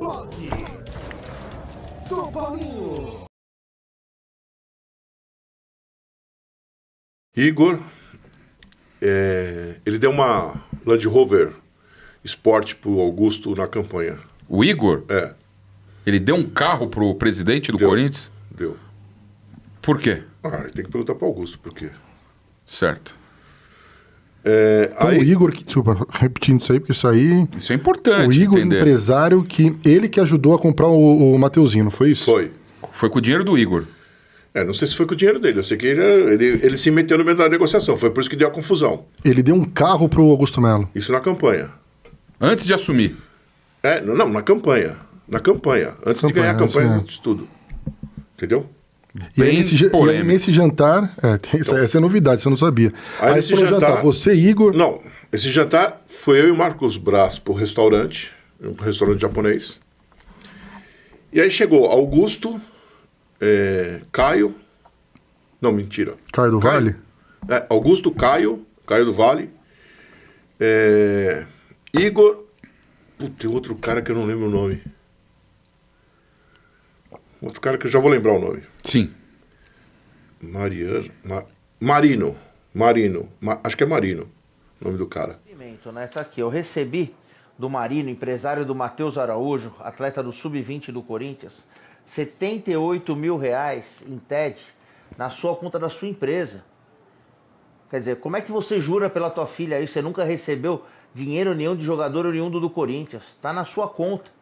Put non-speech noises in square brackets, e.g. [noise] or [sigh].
Blog do Paulinho. Igor, é, ele deu uma Land Rover Sport pro Augusto na campanha. O Igor? É. Ele deu um carro pro presidente do deu, Corinthians? Deu. Por quê? Ah, tem que perguntar pro Augusto por quê. Certo. É, então, aí... o Igor, que, desculpa, [laughs] repetindo isso aí, porque isso aí. Isso é importante. O Igor, entender. empresário, que ele que ajudou a comprar o, o Mateuzinho, não foi isso? Foi. Foi com o dinheiro do Igor. É, não sei se foi com o dinheiro dele, eu sei que ele, ele, ele se meteu no meio da negociação, foi por isso que deu a confusão. Ele deu um carro pro Augusto Melo. Isso na campanha. Antes de assumir? É, não, não na campanha. Na campanha. Antes campanha, de ganhar a campanha, antes, antes de tudo. Entendeu? E aí, nesse, e aí, nesse, jantar, é, tem, então, essa é novidade, você não sabia. Aí, aí jantar, jantar, você Igor... Não, esse jantar foi eu e o Marcos Braz pro restaurante, um restaurante japonês. E aí chegou Augusto, é, Caio... Não, mentira. Caio do Caio, Vale? É, Augusto, Caio, Caio do Vale, é, Igor... Putz, tem outro cara que eu não lembro o nome outro cara que eu já vou lembrar o nome. Sim. Mariano. Ma, Marino. Marino. Ma, acho que é Marino o nome do cara. Né? Tá aqui. Eu recebi do Marino, empresário do Matheus Araújo, atleta do Sub-20 do Corinthians, 78 mil reais em TED na sua conta da sua empresa. Quer dizer, como é que você jura pela tua filha aí? Você nunca recebeu dinheiro nenhum de jogador oriundo do Corinthians. tá na sua conta.